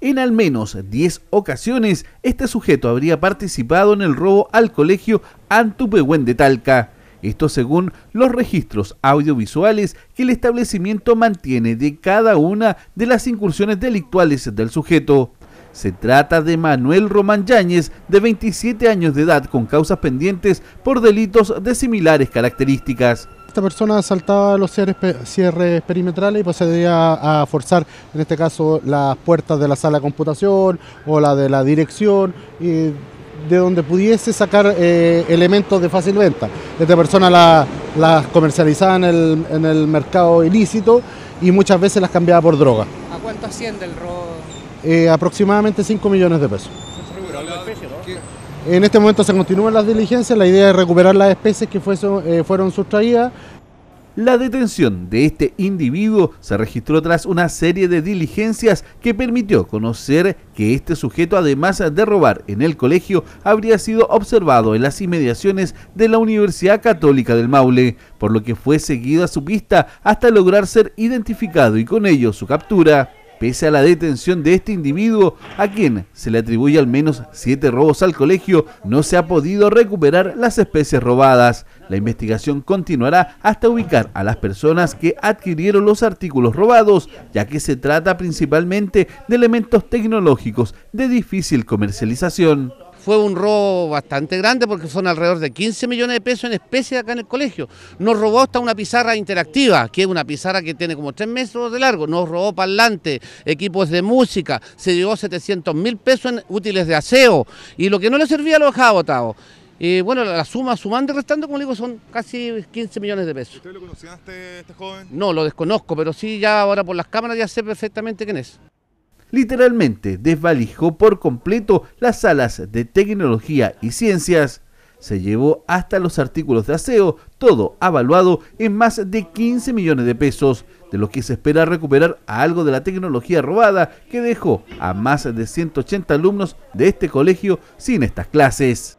En al menos 10 ocasiones, este sujeto habría participado en el robo al colegio Antupehuen de Talca. Esto según los registros audiovisuales que el establecimiento mantiene de cada una de las incursiones delictuales del sujeto. Se trata de Manuel Román Yáñez, de 27 años de edad, con causas pendientes por delitos de similares características esta persona saltaba los cierres, perimetrales y procedía a forzar, en este caso, las puertas de la sala de computación o la de la dirección, y de donde pudiese sacar eh, elementos de fácil venta. Esta persona las comercializaba en el, mercado ilícito y muchas veces las cambiaba por droga. ¿A cuánto asciende el robo? Eh, aproximadamente 5 millones de pesos. En este momento se continúan las diligencias, la idea es recuperar las especies que eh, fueron sustraídas. La detención de este individuo se registró tras una serie de diligencias que permitió conocer que este sujeto, además de robar en el colegio, habría sido observado en las inmediaciones de la Universidad Católica del Maule, por lo que fue seguido a su pista hasta lograr ser identificado y con ello su captura pese a la detención de este individuo, a quien se le atribuye al menos siete robos al colegio, no se ha podido recuperar las especies robadas. La investigación continuará hasta ubicar a las personas que adquirieron los artículos robados, ya que se trata principalmente de elementos tecnológicos de difícil comercialización fue un robo bastante grande porque son alrededor de 15 millones de pesos en especie acá en el colegio. Nos robó hasta una pizarra interactiva, que es una pizarra que tiene como 3 metros de largo. Nos robó parlantes, equipos de música, se llevó 700 mil pesos en útiles de aseo y lo que no le servía lo dejaba botado. Y bueno, la suma, sumando y restando, como digo, son casi 15 millones de pesos. ¿Usted lo conocía a este, este joven? No, lo desconozco, pero sí ya ahora por las cámaras ya sé perfectamente quién es literalmente desvalijó por completo las salas de tecnología y ciencias, se llevó hasta los artículos de aseo, todo avaluado en más de 15 millones de pesos, de lo que se espera recuperar algo de la tecnología robada que dejó a más de 180 alumnos de este colegio sin estas clases.